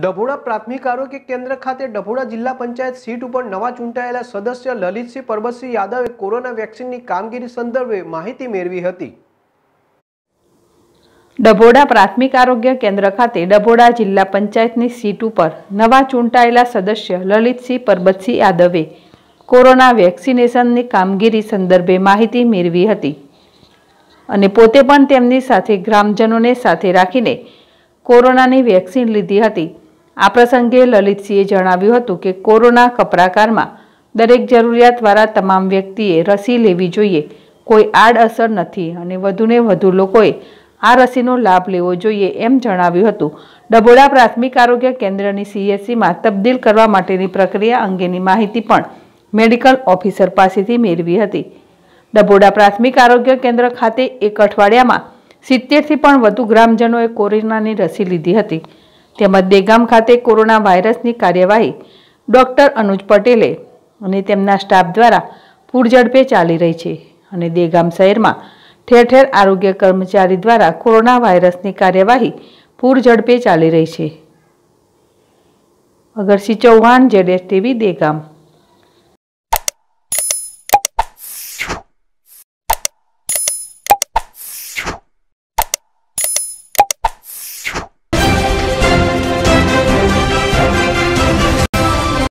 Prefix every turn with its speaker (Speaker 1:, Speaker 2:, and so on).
Speaker 1: ડભોડા પ્રાથમિક આરોગ્ય કેન્દ્ર ખાતે ડભોડા જિલ્લા પંચાયત સીટ ઉપર નવા ચૂંટાયેલા સદસ્ય લલિતસિંહ પરબતસિંહ યાદવે કોરોના વેક્સિનની કામગીરી સંદર્ભે માહિતી મેળવી હતી
Speaker 2: ડભોડા પ્રાથમિક આરોગ્ય કેન્દ્ર ખાતે ડભોડા જિલ્લા પંચાયતની સીટ ઉપર નવા ચૂંટાયેલા સદસ્ય લલિતસિંહ પરબતસિંહ યાદવે કોરોના વેક્સિનેશનની કામગીરી સંદર્ભે માહિતી મેળવી હતી અને પોતે પણ તેમની સાથે ગ્રામજનોને સાથે રાખીને કોરોનાની વેક્સિન લીધી હતી આ પ્રસંગે લલિતસિંહે જણાવ્યું હતું કે કોરોના કપરાકારમાં દરેક જરૂરિયાતવાળા તમામ વ્યક્તિએ રસી લેવી જોઈએ કોઈ આડઅસર નથી અને વધુને વધુ લોકોએ આ રસીનો લાભ લેવો જોઈએ એમ જણાવ્યું હતું ડબોડા પ્રાથમિક આરોગ્ય કેન્દ્રની સીએસસીમાં તબદીલ કરવા માટેની પ્રક્રિયા અંગેની માહિતી પણ મેડિકલ ઓફિસર પાસેથી મેળવી હતી ડબોડા પ્રાથમિક આરોગ્ય કેન્દ્ર ખાતે એક અઠવાડિયામાં સિત્તેરથી પણ વધુ ગ્રામજનોએ કોરોનાની રસી લીધી હતી તેમજ દેગામ ખાતે કોરોના વાયરસની કાર્યવાહી ડૉક્ટર અનુજ પટેલે અને તેમના સ્ટાફ દ્વારા પૂરઝડપે ચાલી રહી છે અને દેગામ શહેરમાં ઠેર ઠેર આરોગ્ય કર્મચારી દ્વારા કોરોના વાયરસની કાર્યવાહી પૂરઝડપે ચાલી રહી છે Agarsinh Chauhan Z S TV Degam